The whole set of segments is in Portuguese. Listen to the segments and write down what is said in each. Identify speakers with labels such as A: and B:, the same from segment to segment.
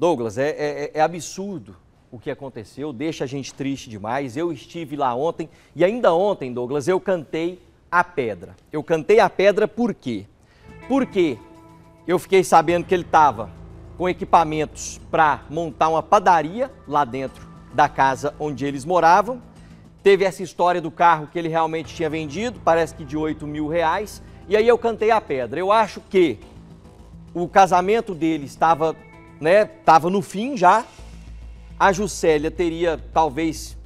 A: Douglas, é, é, é, é absurdo o que aconteceu, deixa a gente triste demais. Eu estive lá ontem e ainda ontem, Douglas, eu cantei a pedra. Eu cantei a pedra por quê? Porque eu fiquei sabendo que ele estava com equipamentos para montar uma padaria lá dentro da casa onde eles moravam. Teve essa história do carro que ele realmente tinha vendido, parece que de 8 mil reais. E aí eu cantei a pedra. Eu acho que o casamento dele estava né, estava no fim já. A Juscelia teria talvez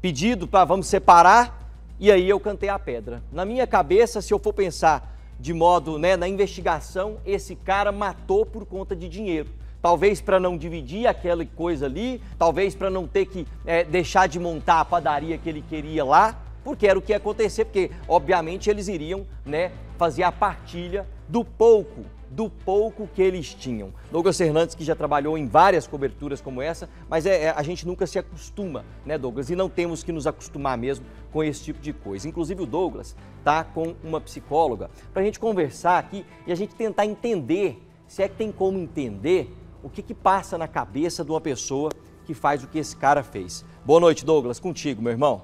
A: pedido para vamos separar e aí eu cantei a pedra. Na minha cabeça, se eu for pensar de modo, né, na investigação, esse cara matou por conta de dinheiro. Talvez para não dividir aquela coisa ali, talvez para não ter que é, deixar de montar a padaria que ele queria lá, porque era o que ia acontecer, porque obviamente eles iriam, né, fazer a partilha do pouco do pouco que eles tinham. Douglas Fernandes, que já trabalhou em várias coberturas como essa, mas é, é, a gente nunca se acostuma, né, Douglas? E não temos que nos acostumar mesmo com esse tipo de coisa. Inclusive, o Douglas tá com uma psicóloga para a gente conversar aqui e a gente tentar entender, se é que tem como entender, o que, que passa na cabeça de uma pessoa que faz o que esse cara fez. Boa noite, Douglas. Contigo, meu irmão.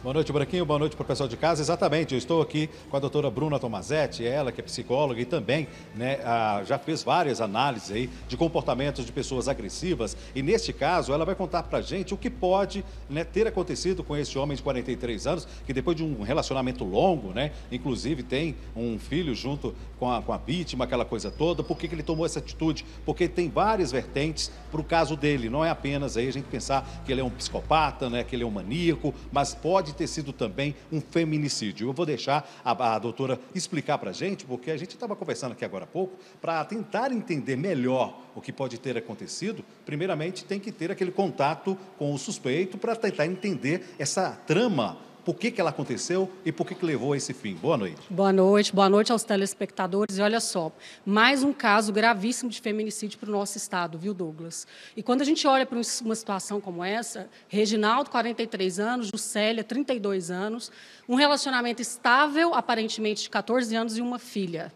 A: Boa noite, Branquinho. Boa noite para o pessoal de casa.
B: Exatamente, eu estou aqui com a doutora Bruna Tomazetti, ela que é psicóloga e também né, já fez várias análises aí de comportamentos de pessoas agressivas. E neste caso, ela vai contar para a gente o que pode né, ter acontecido com esse homem de 43 anos, que depois de um relacionamento longo, né, inclusive tem um filho junto com a, com a vítima, aquela coisa toda. Por que, que ele tomou essa atitude? Porque tem várias vertentes para o caso dele. Não é apenas aí a gente pensar que ele é um psicopata, né, que ele é um maníaco, mas pode pode ter sido também um feminicídio. Eu vou deixar a, a doutora explicar para a gente, porque a gente estava conversando aqui agora há pouco, para tentar entender melhor o que pode ter acontecido, primeiramente tem que ter aquele contato com o suspeito para tentar entender essa trama por que, que ela aconteceu e por que, que levou a esse fim. Boa noite.
C: Boa noite, boa noite aos telespectadores. E olha só, mais um caso gravíssimo de feminicídio para o nosso estado, viu, Douglas? E quando a gente olha para uma situação como essa, Reginaldo, 43 anos, Juscelia, 32 anos, um relacionamento estável, aparentemente de 14 anos, e uma filha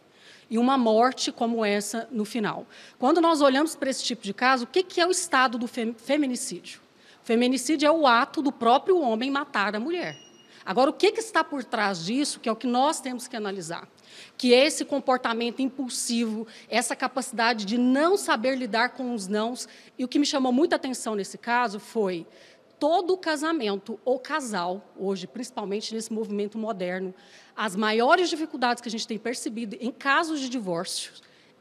C: e uma morte como essa no final. Quando nós olhamos para esse tipo de caso, o que, que é o estado do feminicídio? Feminicídio é o ato do próprio homem matar a mulher. Agora, o que, que está por trás disso, que é o que nós temos que analisar? Que é esse comportamento impulsivo, essa capacidade de não saber lidar com os nãos. E o que me chamou muita atenção nesse caso foi todo casamento ou casal, hoje, principalmente nesse movimento moderno, as maiores dificuldades que a gente tem percebido em casos de divórcio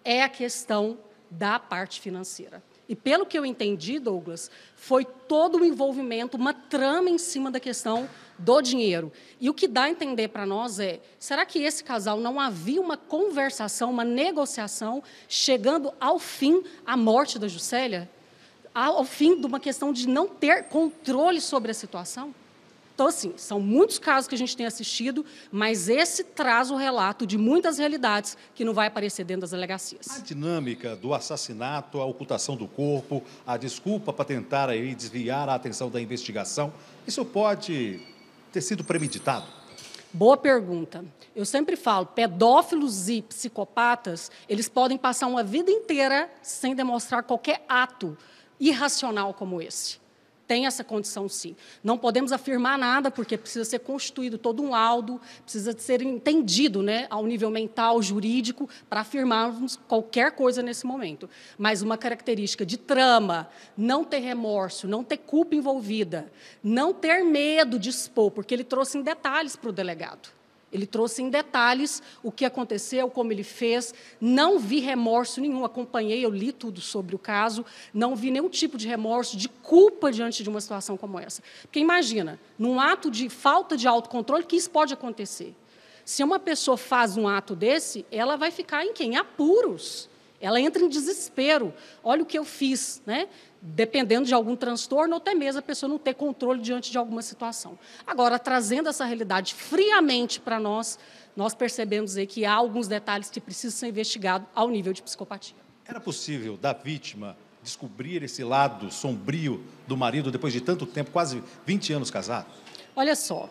C: é a questão da parte financeira. E pelo que eu entendi, Douglas, foi todo o envolvimento, uma trama em cima da questão do dinheiro. E o que dá a entender para nós é: será que esse casal não havia uma conversação, uma negociação, chegando ao fim a morte da Juscelia? Ao fim de uma questão de não ter controle sobre a situação? Então, assim, são muitos casos que a gente tem assistido, mas esse traz o relato de muitas realidades que não vai aparecer dentro das delegacias. A
B: dinâmica do assassinato, a ocultação do corpo, a desculpa para tentar aí desviar a atenção da investigação, isso pode ter sido premeditado?
C: Boa pergunta. Eu sempre falo, pedófilos e psicopatas, eles podem passar uma vida inteira sem demonstrar qualquer ato irracional como esse tem essa condição, sim. Não podemos afirmar nada, porque precisa ser constituído todo um laudo, precisa ser entendido né, ao nível mental, jurídico, para afirmarmos qualquer coisa nesse momento. Mas uma característica de trama, não ter remorso, não ter culpa envolvida, não ter medo de expor, porque ele trouxe em detalhes para o delegado. Ele trouxe em detalhes o que aconteceu, como ele fez. Não vi remorso nenhum, acompanhei, eu li tudo sobre o caso. Não vi nenhum tipo de remorso, de culpa diante de uma situação como essa. Porque imagina, num ato de falta de autocontrole, que isso pode acontecer? Se uma pessoa faz um ato desse, ela vai ficar em quem? Apuros. Ela entra em desespero. Olha o que eu fiz, né? Dependendo de algum transtorno ou até mesmo a pessoa não ter controle diante de alguma situação. Agora, trazendo essa realidade friamente para nós, nós percebemos aí que há alguns detalhes que precisam ser investigados ao nível de psicopatia.
B: Era possível da vítima descobrir esse lado sombrio do marido depois de tanto tempo, quase 20 anos casado?
C: Olha só,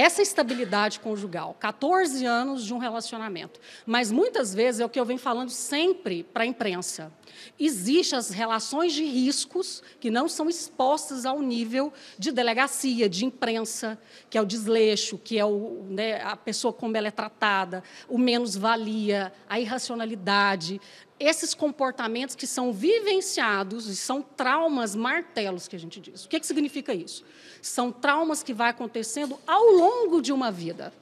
C: essa estabilidade conjugal, 14 anos de um relacionamento. Mas muitas vezes é o que eu venho falando sempre para a imprensa. Existem as relações de riscos que não são expostas ao nível de delegacia, de imprensa, que é o desleixo, que é o, né, a pessoa como ela é tratada, o menos-valia, a irracionalidade, esses comportamentos que são vivenciados e são traumas martelos que a gente diz. O que, é que significa isso? São traumas que vai acontecendo ao longo de uma vida.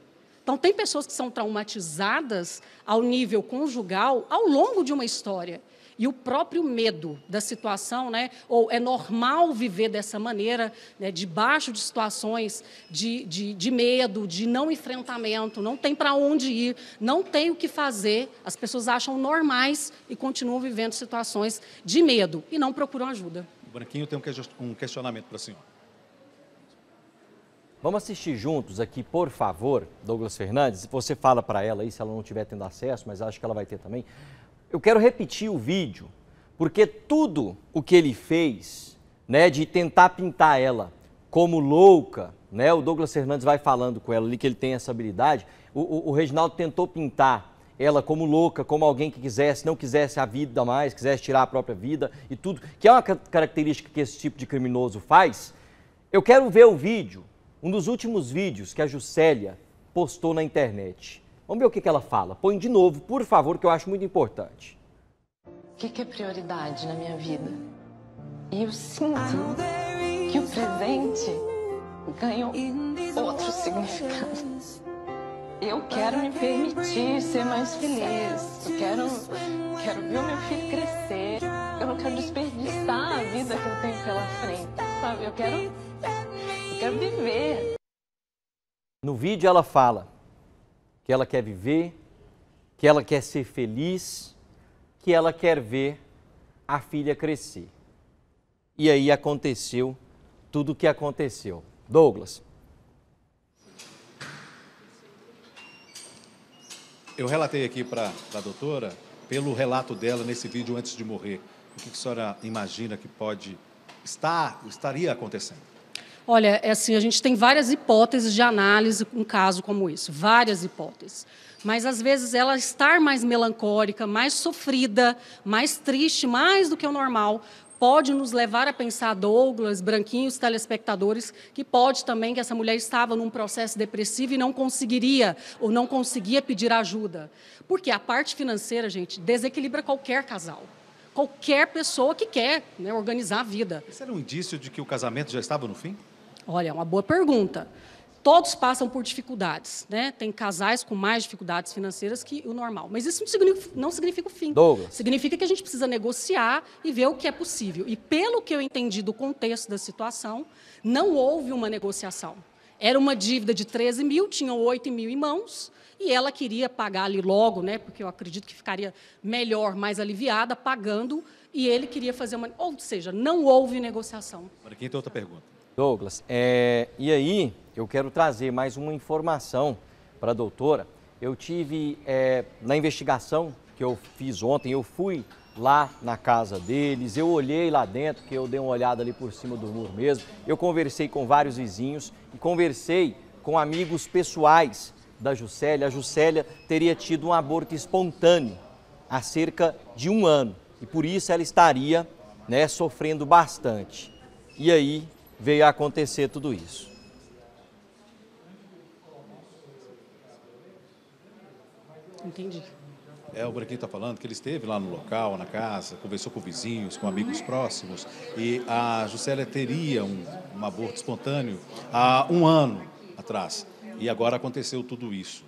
C: Então tem pessoas que são traumatizadas ao nível conjugal ao longo de uma história e o próprio medo da situação, né? ou é normal viver dessa maneira, né? debaixo de situações de, de, de medo, de não enfrentamento, não tem para onde ir, não tem o que fazer, as pessoas acham normais e continuam vivendo situações de medo e não procuram ajuda.
B: Branquinho tem um questionamento para a senhora.
A: Vamos assistir juntos aqui, por favor, Douglas Fernandes. Você fala para ela aí, se ela não estiver tendo acesso, mas acho que ela vai ter também. Eu quero repetir o vídeo, porque tudo o que ele fez, né, de tentar pintar ela como louca, né, o Douglas Fernandes vai falando com ela ali que ele tem essa habilidade, o, o, o Reginaldo tentou pintar ela como louca, como alguém que quisesse, não quisesse a vida mais, quisesse tirar a própria vida e tudo, que é uma característica que esse tipo de criminoso faz. Eu quero ver o vídeo, um dos últimos vídeos que a Juscelia postou na internet. Vamos ver o que, que ela fala. Põe de novo, por favor, que eu acho muito importante.
B: O que, que é prioridade na minha vida? E eu sinto que
C: o presente ganhou outro significado. Eu quero me permitir ser mais feliz. Eu quero, quero ver o meu filho crescer. Eu não quero desperdiçar a vida que eu tenho pela frente, sabe? Eu quero, eu quero viver.
A: No vídeo ela fala: que ela quer viver, que ela quer ser feliz, que ela quer ver a filha crescer. E aí aconteceu tudo o que aconteceu. Douglas.
B: Eu relatei aqui para a doutora, pelo relato dela nesse vídeo antes de morrer, o que a senhora imagina que pode estar, estaria
C: acontecendo? Olha, é assim, a gente tem várias hipóteses de análise um caso como isso, várias hipóteses. Mas às vezes ela estar mais melancólica, mais sofrida, mais triste, mais do que o normal, pode nos levar a pensar, Douglas, branquinhos, telespectadores, que pode também que essa mulher estava num processo depressivo e não conseguiria ou não conseguia pedir ajuda. Porque a parte financeira, gente, desequilibra qualquer casal. Qualquer pessoa que quer né, organizar a vida. Isso era
B: um indício de que o casamento já estava no fim?
C: Olha, é uma boa pergunta. Todos passam por dificuldades, né? Tem casais com mais dificuldades financeiras que o normal. Mas isso não significa, não significa o fim. Douglas. Significa que a gente precisa negociar e ver o que é possível. E pelo que eu entendi do contexto da situação, não houve uma negociação. Era uma dívida de 13 mil, tinham 8 mil em mãos, e ela queria pagar ali logo, né, porque eu acredito que ficaria melhor, mais aliviada, pagando e ele queria fazer uma. Ou seja, não houve negociação.
A: Para quem tem outra pergunta? Douglas, é... e aí eu quero trazer mais uma informação para a doutora. Eu tive é... na investigação que eu fiz ontem, eu fui lá na casa deles, eu olhei lá dentro, que eu dei uma olhada ali por cima do muro mesmo. Eu conversei com vários vizinhos e conversei com amigos pessoais da Juscelia. A Juscelia teria tido um aborto espontâneo há cerca de um ano e por isso ela estaria né, sofrendo bastante. E aí veio a acontecer tudo isso.
C: Entendi.
B: É, o Brequim está falando que ele esteve lá no local, na casa, conversou com vizinhos, com amigos próximos, e a Juscelia teria um, um aborto espontâneo há um ano atrás. E agora aconteceu tudo isso.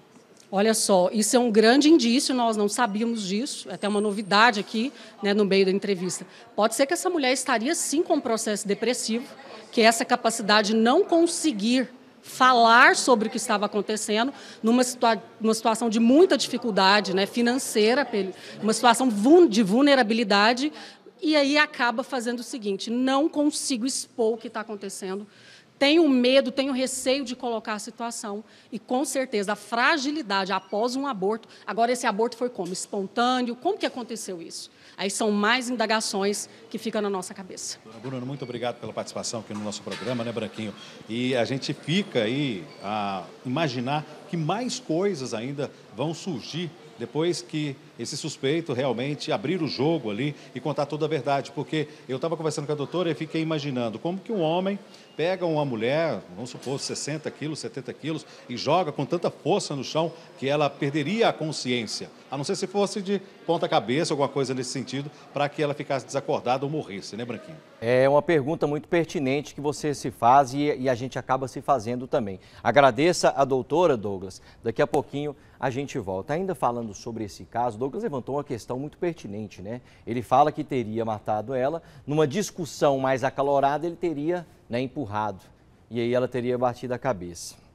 C: Olha só, isso é um grande indício, nós não sabíamos disso, é até uma novidade aqui né, no meio da entrevista. Pode ser que essa mulher estaria sim com um processo depressivo, que essa capacidade não conseguir falar sobre o que estava acontecendo numa, situa numa situação de muita dificuldade né, financeira, uma situação de vulnerabilidade, e aí acaba fazendo o seguinte: não consigo expor o que está acontecendo tenho medo, tenho receio de colocar a situação. E com certeza, a fragilidade após um aborto. Agora, esse aborto foi como? Espontâneo? Como que aconteceu isso? Aí são mais indagações que ficam na nossa cabeça.
B: Bruno, muito obrigado pela participação aqui no nosso programa, né, Branquinho? E a gente fica aí a imaginar que mais coisas ainda vão surgir depois que esse suspeito realmente abrir o jogo ali e contar toda a verdade. Porque eu estava conversando com a doutora e fiquei imaginando como que um homem pega uma mulher, vamos supor, 60 quilos, 70 quilos, e joga com tanta força no chão que ela perderia a consciência. A não ser se fosse de ponta-cabeça, alguma coisa nesse sentido, para que ela ficasse desacordada ou morresse, né, Branquinho?
A: É uma pergunta muito pertinente que você se faz e, e a gente acaba se fazendo também. Agradeça a doutora Douglas. Daqui a pouquinho a gente volta. Ainda falando sobre esse caso, Douglas levantou uma questão muito pertinente, né? Ele fala que teria matado ela, numa discussão mais acalorada ele teria né, empurrado, e aí ela teria batido a cabeça.